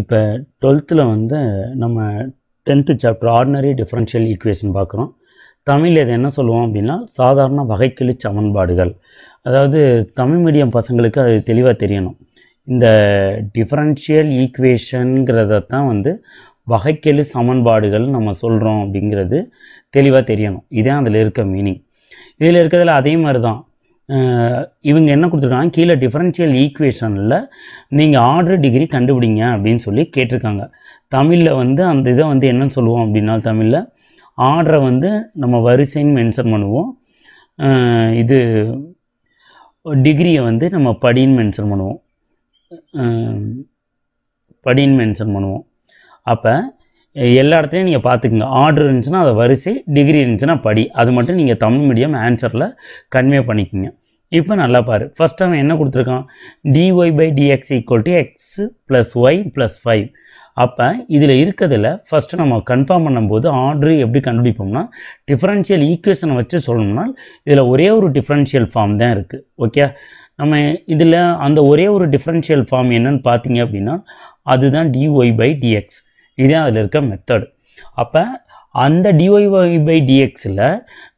இப்போ டுவெல்த்தில் வந்து நம்ம tenth chapter ordinary differential equation பார்க்குறோம் தமிழில் இது என்ன சொல்லுவோம் அப்படின்னா சாதாரண வகைக்கெழு சமன்பாடுகள் அதாவது தமிழ் மீடியம் பசங்களுக்கு அது தெளிவாக தெரியணும் இந்த டிஃப்ரென்ஷியல் ஈக்குவேஷனுங்கிறத தான் வந்து வகைக்கெழு சமன்பாடுகள் நம்ம சொல்கிறோம் அப்படிங்கிறது தெளிவாக தெரியணும் இதே அதில் இருக்க மீனிங் இதில் இருக்கிறதுல அதே மாதிரி தான் இவங்க என்ன கொடுத்துருக்காங்க கீழே டிஃபரன்ஷியல் ஈக்குவேஷனில் நீங்கள் ஆர்டர் டிகிரி கண்டுபிடிங்க அப்படின்னு சொல்லி கேட்டிருக்காங்க தமிழில் வந்து அந்த இதை வந்து என்னன்னு சொல்லுவோம் அப்படின்னா தமிழில் ஆர்டரை வந்து நம்ம வரிசைன்னு மென்ஷன் பண்ணுவோம் இது டிகிரியை வந்து நம்ம படின்னு மென்ஷன் பண்ணுவோம் படின்னு மென்ஷன் பண்ணுவோம் அப்போ எல்லா இடத்துலையும் நீங்கள் பார்த்துக்குங்க ஆர்டர் இருந்துச்சுன்னா அதை வரிசை டிகிரி இருந்துச்சுன்னா படி அது மட்டும் நீங்கள் தமிழ் மீடியம் ஆன்சரில் கன்வே பண்ணிக்கோங்க இப்போ நல்லா பாரு ஃபஸ்ட் அவன் என்ன கொடுத்துருக்கான் D Y by D X equal to X plus Y plus five அப்போ இதில் இருக்கிறதுல ஃபஸ்ட்டு நம்ம கன்ஃபார்ம் பண்ணும்போது ஆர்டர் எப்படி கண்டுபிடிப்போம்னா டிஃப்ரென்ஷியல் ஈக்குவேஷனை வச்சு சொல்லணும்னா இதில் ஒரே ஒரு டிஃப்ரென்ஷியல் ஃபார்ம் தான் இருக்குது ஓகே நம்ம இதில் அந்த ஒரே ஒரு டிஃப்ரென்ஷியல் ஃபார்ம் என்னன்னு பார்த்தீங்க அப்படின்னா அதுதான் டிஒய் பை டிஎக்ஸ் இதுதான் அதில் இருக்க மெத்தடு அப்போ அந்த டிஒய்ஒய் பை டிஎக்ஸில்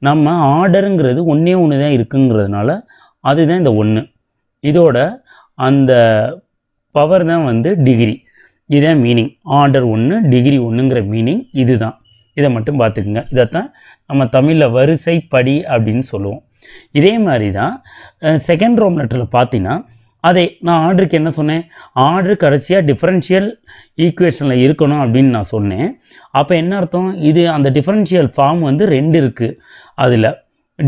நம்ம ஆர்டருங்கிறது ஒன்றே ஒன்று தான் இருக்குங்கிறதுனால அதுதான் இந்த ஒன்று இதோட அந்த பவர் தான் வந்து டிகிரி இதுதான் மீனிங் ஆர்டர் ஒன்று டிகிரி ஒன்றுங்கிற மீனிங் இது தான் இதை மட்டும் பார்த்துக்குங்க இதைத்தான் நம்ம தமிழில் வரிசைப்படி அப்படின்னு சொல்லுவோம் இதே மாதிரி தான் செகண்ட் ரோம் லெட்டரில் பார்த்தீங்கன்னா அதே நான் ஆர்டருக்கு என்ன சொன்னேன் ஆர்டர் கடைசியாக டிஃப்ரென்ஷியல் ஈக்குவேஷனில் இருக்கணும் அப்படின்னு நான் சொன்னேன் அப்போ என்ன அர்த்தம் இது அந்த டிஃப்ரென்ஷியல் ஃபார்ம் வந்து ரெண்டு இருக்குது அதில்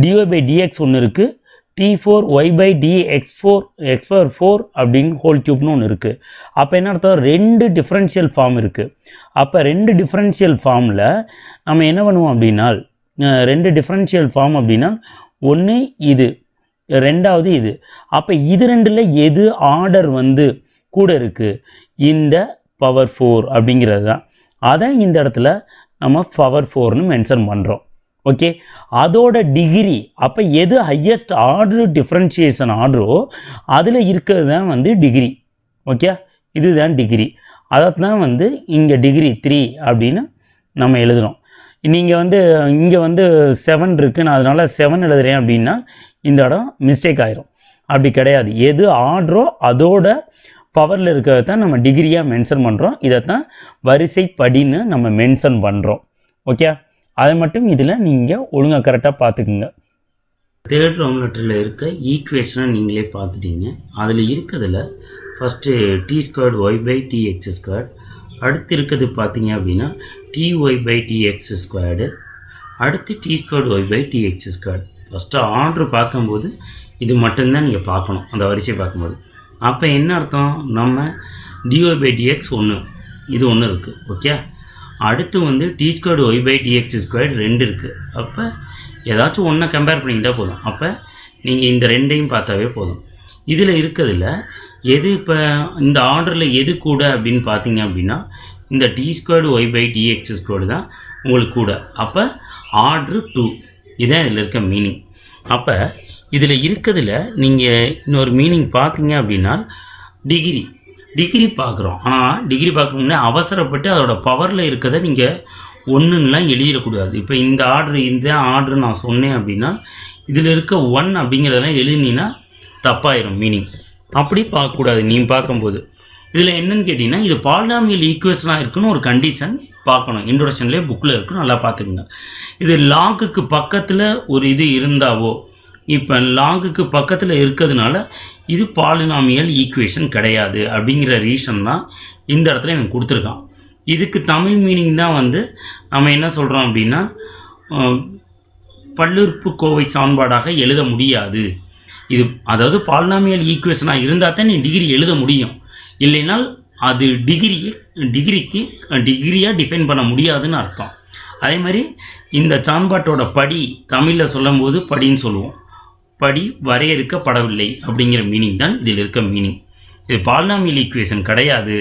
டிஓ பை டிஎக்ஸ் ஒன்று இருக்குது D four Y by D X four X four four அப்படின்னு ஹோல் கியூப்னு ஒன்று இருக்குது அப்போ என்ன அர்த்தம் ரெண்டு டிஃப்ரென்ஷியல் ஃபார்ம் இருக்குது அப்போ ரெண்டு டிஃப்ரென்ஷியல் ஃபார்மில் நம்ம என்ன பண்ணுவோம் அப்படின்னா ரெண்டு டிஃப்ரென்ஷியல் ஃபார்ம் அப்படின்னா ஒன்று இது ரெண்டாவது இது அப்போ இது ரெண்டில் எது ஆர்டர் வந்து கூட இருக்குது இந்த பவர் ஃபோர் அப்படிங்கிறது தான் அதை இந்த இடத்துல நம்ம பவர் ஃபோர்னு மென்ஷன் பண்ணுறோம் ஓகே அதோட டிகிரி அப்போ எது ஹையஸ்ட் ஆர்டர் டிஃப்ரென்ஷியேஷன் ஆர்டரோ அதில் இருக்கிறது தான் வந்து டிகிரி ஓகே இதுதான் டிகிரி அதை தான் வந்து இங்கே டிகிரி த்ரீ அப்படின்னு நம்ம எழுதுகிறோம் நீங்கள் வந்து இங்கே வந்து செவன் இருக்குன்னு அதனால் செவன் எழுதுகிறேன் அப்படின்னா இந்த இடம் மிஸ்டேக் ஆயிரும் அப்படி கிடையாது எது ஆர்டரோ அதோட பவரில் இருக்கிறத நம்ம டிகிரியாக மென்ஷன் பண்ணுறோம் இதைத்தான் வரிசை படின்னு நம்ம மென்ஷன் பண்ணுறோம் ஓகே அதை மட்டும் இதில் நீங்கள் ஒழுங்காக கரெக்டாக பார்த்துக்குங்க தேர்ட் ரவுண்ட் லெட்டரில் இருக்க ஈக்குவேஷனை நீங்களே பார்த்துட்டீங்க அதில் இருக்கிறதுல first D squared Y by D X squared அடுத்து இருக்கிறது பார்த்தீங்க அப்படின்னா D Y by D X squared அடுத்து D squared Y by D X squared first order பார்க்கும்போது இது மட்டும்தான் நீங்கள் பார்க்கணும் அந்த வரிசையை பார்க்கும்போது அப்போ என்ன அர்த்தம் நம்ம டிஓ பை டிஎக்ஸ் ஒன்று இது ஒன்று இருக்குது ஓகே அடுத்து வந்து D squared Y by D X squared ரெண்டு இருக்குது அப்போ ஏதாச்சும் ஒன்றை கம்பேர் பண்ணிக்கிட்டால் போதும் அப்போ நீங்கள் இந்த ரெண்டையும் பார்த்தாவே போதும் இதில் இருக்கிறதுல எது இப்போ இந்த ஆர்டரில் எது கூட அப்படின்னு பார்த்தீங்க அப்படின்னா இந்த D squared Y by D X squared தான் உங்களுக்கு கூட அப்போ ஆர்டர் டூ இதான் இதில் இருக்க மீனிங் அப்போ இதில் இருக்கிறதுல நீங்கள் இன்னொரு மீனிங் பார்த்தீங்க அப்படின்னா டிகிரி டிகிரி பார்க்குறோம் ஆனால் டிகிரி பார்க்கணும்னா அவசரப்பட்டு அதோட பவரில் இருக்கிறத நீங்கள் ஒன்றுன்னெலாம் எழுதிடக்கூடாது இப்போ இந்த ஆர்டர் இந்த ஆர்டர் நான் சொன்னேன் அப்படின்னா இதில் இருக்க ஒன் அப்படிங்கிறதெல்லாம் எழுதினீங்கன்னா தப்பாயிரும் மீனிங் அப்படி பார்க்கக்கூடாது நீ பார்க்கும்போது இதில் என்னென்னு கேட்டிங்கன்னா இது பாலினாமியல் ஈக்குவேஷனாக இருக்குன்னு ஒரு கண்டிஷன் பார்க்கணும் இன்ட்ரோடக்ஷன்லேயே புக்கில் இருக்கும் நல்லா பார்த்துக்குங்க இது லாங்குக்கு பக்கத்தில் ஒரு இது இருந்தாவோ இப்போ லாங்குக்கு பக்கத்தில் இருக்கிறதுனால இது பாலினாமியல் ஈக்குவேஷன் கிடையாது அப்படிங்கிற ரீசன் தான் இந்த இடத்துல இவன் கொடுத்துருக்கான் இதுக்கு தமிழ் மீனிங் தான் வந்து நம்ம என்ன சொல்கிறோம் அப்படின்னா பல்லுறுப்பு கோவை சான்பாடாக எழுத முடியாது இது அதாவது பாலினாமியல் ஈக்குவேஷனாக இருந்தால் தான் நீ டிகிரி எழுத முடியும் இல்லைனால் அது டிகிரி டிகிரிக்கு டிகிரியாக டிஃபைன் பண்ண முடியாதுன்னு அர்த்தம் அதே மாதிரி இந்த சான்பாட்டோட படி தமிழில் சொல்லும் போது படின்னு சொல்லுவோம் படி வரையறுக்கப்படவில்லை அப்படிங்கிற மீனிங் தான் இதில் இருக்க மீனிங் இது பால்னாமியல் ஈக்குவேஷன் கிடையாது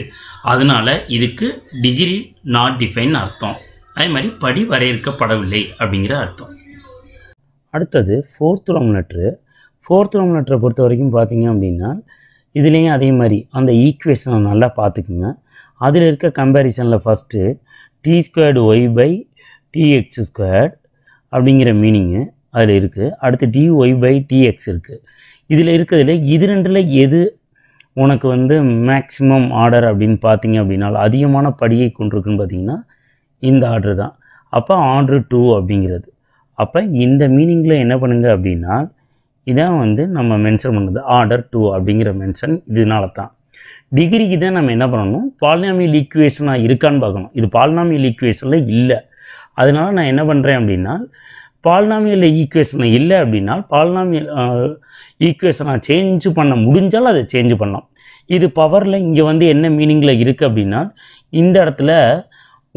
அதனால் இதுக்கு டிகிரி நாட் டிஃபைன் அர்த்தம் அதே மாதிரி படி வரையறுக்கப்படவில்லை அப்படிங்கிற அர்த்தம் அடுத்தது fourth room letter fourth room லெட்டரை பொறுத்த வரைக்கும் பார்த்தீங்க அப்படின்னா இதுலேயும் அதே மாதிரி அந்த ஈக்குவேஷனை நல்லா பார்த்துக்குங்க அதில் இருக்க கம்பேரிசனில் first D squared Y by D X squared அப்படிங்கிற மீனிங்கு அதில் இருக்குது அடுத்து டி ஒய் பை டிஎக்ஸ் இருக்குது இதில் இருக்கிறதுல இது ரெண்டில் எது உனக்கு வந்து மேக்ஸிமம் ஆர்டர் அப்படின்னு பார்த்தீங்க அப்படின்னா அதிகமான படியை கொண்டிருக்குன்னு பார்த்தீங்கன்னா இந்த ஆர்டர் தான் அப்போ ஆர்டர் டூ அப்படிங்கிறது அப்போ இந்த மீனிங்கில் என்ன பண்ணுங்கள் அப்படின்னா இதான் வந்து நம்ம மென்ஷன் பண்ணுறது ஆர்டர் டூ அப்படிங்கிற மென்ஷன் இதனால தான் டிகிரிக்கு தான் நம்ம என்ன பண்ணணும் பாலினாமி ஈக்குவேஷனாக இருக்கான்னு பார்க்கணும் இது பாலினாமியல் ஈக்குவேஷனில் இல்லை அதனால் நான் என்ன பண்ணுறேன் அப்படின்னா பாலினாமியல் ஈக்குவேஷனில் இல்லை அப்படின்னா பாலினாமியல் ஈக்குவேஷனாக சேஞ்சு பண்ண முடிஞ்சால் அதை சேஞ்சு பண்ணலாம் இது பவரில் இங்கே வந்து என்ன மீனிங்கில் இருக்குது அப்படின்னா இந்த இடத்துல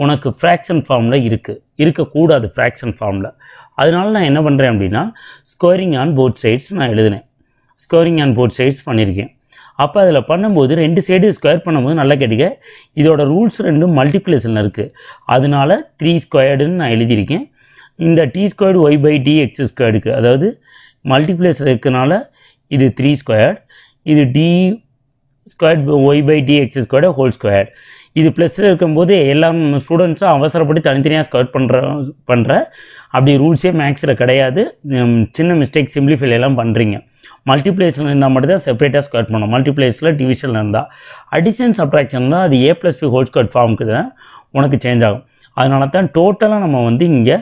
உனக்கு ஃப்ராக்ஷன் ஃபார்மில் இருக்குது இருக்கக்கூடாது ஃப்ராக்ஷன் ஃபார்மில் அதனால நான் என்ன பண்ணுறேன் அப்படின்னா ஸ்கோரிங் ஆன் போத் சைட்ஸ் நான் எழுதினேன் ஸ்கோரிங் ஆன் போத் சைட்ஸ் பண்ணியிருக்கேன் அப்போ அதில் பண்ணும்போது ரெண்டு சைடு ஸ்கொயர் பண்ணும்போது நல்லா கேட்டுக்க இதோட ரூல்ஸ் ரெண்டும் மல்டிப்ளேஷனில் இருக்குது அதனால த்ரீ ஸ்கொயர்டுன்னு நான் எழுதியிருக்கேன் இந்த D squared Y by D X ஸ்கொயர்டுக்கு அதாவது மல்டிப்ளேஸில் இருக்கிறனால இது த்ரீ ஸ்கொயர்ட் இது D square Y by D X square whole square இது ப்ளஸில் இருக்கும்போது எல்லா ஸ்டூடெண்ட்ஸும் அவசரப்படி தனித்தனியாக ஸ்கொயர் பண்ணுற பண்ணுற அப்படி ரூல்ஸே மேக்ஸில் கிடையாது சின்ன மிஸ்டேக் சிம்பிளிஃபைல் எல்லாம் பண்ணுறீங்க மல்டிப்ளேஷன் இருந்தால் மட்டும் தான் செப்பரேட்டாக ஸ்கொயர் பண்ணணும் மல்டிப்ளேஸில் டிவிஷனில் இருந்தால் அடிஷன் சப்ராக்ஷன் தான் அது A plus B whole square ஃபார்முக்கு தான் உனக்கு சேஞ்ச் ஆகும் அதனால தான் டோட்டலாக நம்ம வந்து இங்கே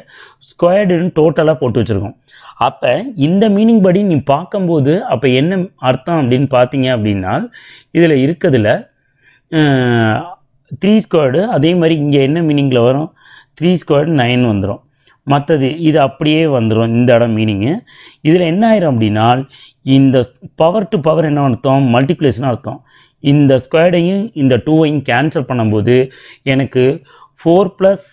ஸ்கொயர்டுன்னு டோட்டலாக போட்டு வச்சுருக்கோம் அப்போ இந்த மீனிங் படி நீ பார்க்கும்போது அப்போ என்ன அர்த்தம் அப்படின்னு பார்த்தீங்க அப்படின்னா இதில் இருக்கிறதுல த்ரீ ஸ்கொயர்டு அதே மாதிரி இங்கே என்ன மீனிங்கில் வரும் த்ரீ ஸ்கொயர்டு நைன் வந்துடும் மற்றது இது அப்படியே வந்துடும் இந்த இடம் மீனிங்கு இதில் என்ன ஆயிரும் அப்படின்னா இந்த பவர் டு பவர் என்ன அர்த்தம் மல்டிப்ளேஷன் அர்த்தம் இந்த ஸ்கொயர்டையும் இந்த டூவையும் கேன்சல் பண்ணும்போது எனக்கு four plus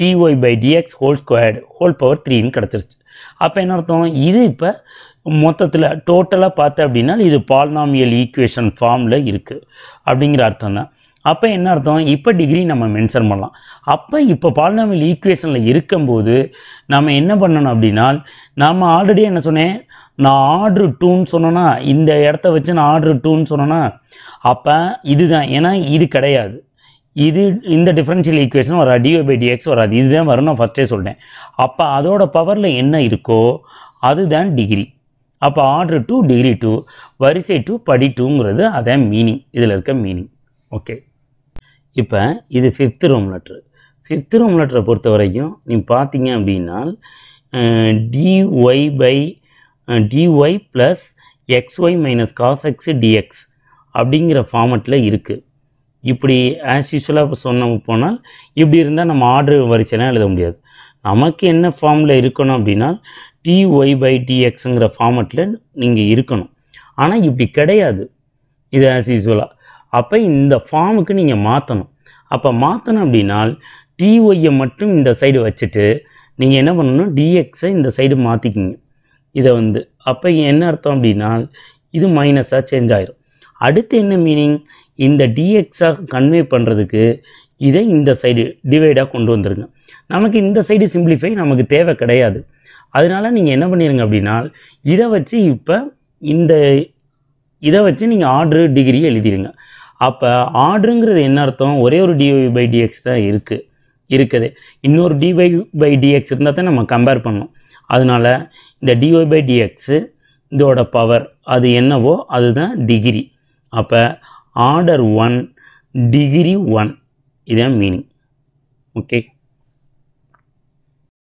D Y by D X whole squared whole power த்ரீன்னு கிடச்சிருச்சு அப்போ என்ன அர்த்தம் இது இப்போ மொத்தத்தில் டோட்டலாக பார்த்து அப்படின்னா இது பால்நாமியல் ஈக்குவேஷன் ஃபார்மில் இருக்குது அப்படிங்கிற அர்த்தம் தான் அப்போ என்ன அர்த்தம் இப்போ டிகிரி நம்ம மென்ஷன் பண்ணலாம் அப்போ இப்போ பால்நாமியல் ஈக்குவேஷனில் இருக்கும்போது நம்ம என்ன பண்ணணும் அப்படின்னா நம்ம ஆல்ரெடி என்ன சொன்னேன் நான் ஆர்ட்ரு டூன்னு சொன்னோன்னா இந்த இடத்த வச்சு நான் ஆர்ட்ரு டூன்னு சொன்னோன்னா அப்போ இதுதான் ஏன்னா இது கிடையாது இது இந்த டிஃப்ரென்ஷியல் ஈக்குவேஷன் வராது டிஓ பை டிஎக்ஸ் வராது இதுதான் வரும் நான் ஃபஸ்ட்டே சொல்கிறேன் அப்போ அதோட பவரில் என்ன இருக்கோ அதுதான் டிகிரி அப்போ ஆர்டர் டூ டிகிரி டூ வரிசை டூ படி டூங்கிறது அதான் மீனிங் இதில் இருக்க மீனிங் ஓகே இப்போ இது fifth room letter fifth room லெட்டரை பொறுத்த வரைக்கும் நீங்கள் பார்த்தீங்க அப்படின்னா D Y by D Y plus X Y minus cos X D X அப்படிங்கிற ஃபார்மெட்டில் இருக்குது இப்படி ஆஸ் யூஸ்வலாக சொன்ன போனால் இப்படி இருந்தால் நம்ம ஆர்டர் வரிசையெல்லாம் எழுத முடியாது நமக்கு என்ன ஃபார்மில் இருக்கணும் அப்படின்னா டிஒய் பை டிஎக்ஸுங்கிற ஃபார்மெட்டில் நீங்கள் இருக்கணும் ஆனால் இப்படி கிடையாது இது ஆஸ் யூஸ்வலாக அப்போ இந்த ஃபார்முக்கு நீங்கள் மாற்றணும் அப்போ மாற்றணும் அப்படின்னா டிஒய்யை மட்டும் இந்த சைடு வச்சுட்டு நீங்கள் என்ன பண்ணணும் டிஎக்ஸை இந்த சைடு மாற்றிக்கிங்க இதை வந்து அப்போ என்ன அர்த்தம் அப்படின்னா இது மைனஸாக சேஞ்ச் ஆகிடும் அடுத்து என்ன மீனிங் இந்த டிஎக்ஸாக கன்வே பண்ணுறதுக்கு இதை இந்த சைடு டிவைடாக கொண்டு வந்துருங்க நமக்கு இந்த சைடு சிம்பிளிஃபை நமக்கு தேவை கிடையாது அதனால் நீங்கள் என்ன பண்ணிடுங்க அப்படின்னா இதை வச்சு இப்போ இந்த இதை வச்சு நீங்கள் ஆர்டரு டிகிரி எழுதிடுங்க அப்போ ஆர்டருங்கிறது என்ன அர்த்தம் ஒரே ஒரு டிஒய் பை டிஎக்ஸ் தான் இருக்குது இருக்குது இன்னொரு டிஒய் பை டிஎக்ஸ் இருந்தால் தான் நம்ம கம்பேர் பண்ணோம் அதனால் இந்த டிஒய் பை டிஎக்ஸு இதோட பவர் அது என்னவோ அதுதான் டிகிரி அப்போ ஆர்டர் ஒன் டிகிரி ஒன் இதான் மீனிங் ஓகே